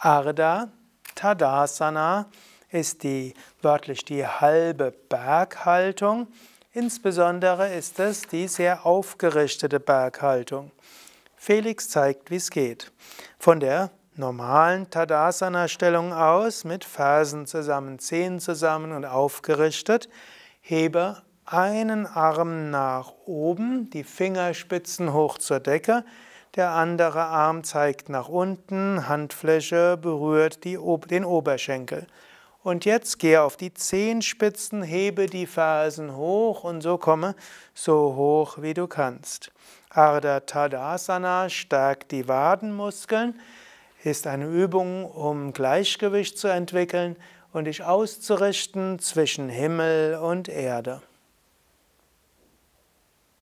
Arda Tadasana ist die wörtlich die halbe Berghaltung. Insbesondere ist es die sehr aufgerichtete Berghaltung. Felix zeigt, wie es geht. Von der normalen Tadasana-Stellung aus mit Fersen zusammen, Zehen zusammen und aufgerichtet, hebe einen Arm nach oben, die Fingerspitzen hoch zur Decke, der andere Arm zeigt nach unten, Handfläche berührt die, den Oberschenkel. Und jetzt gehe auf die Zehenspitzen, hebe die Fersen hoch und so komme so hoch wie du kannst. Ardha Tadasana stärkt die Wadenmuskeln, ist eine Übung, um Gleichgewicht zu entwickeln und dich auszurichten zwischen Himmel und Erde.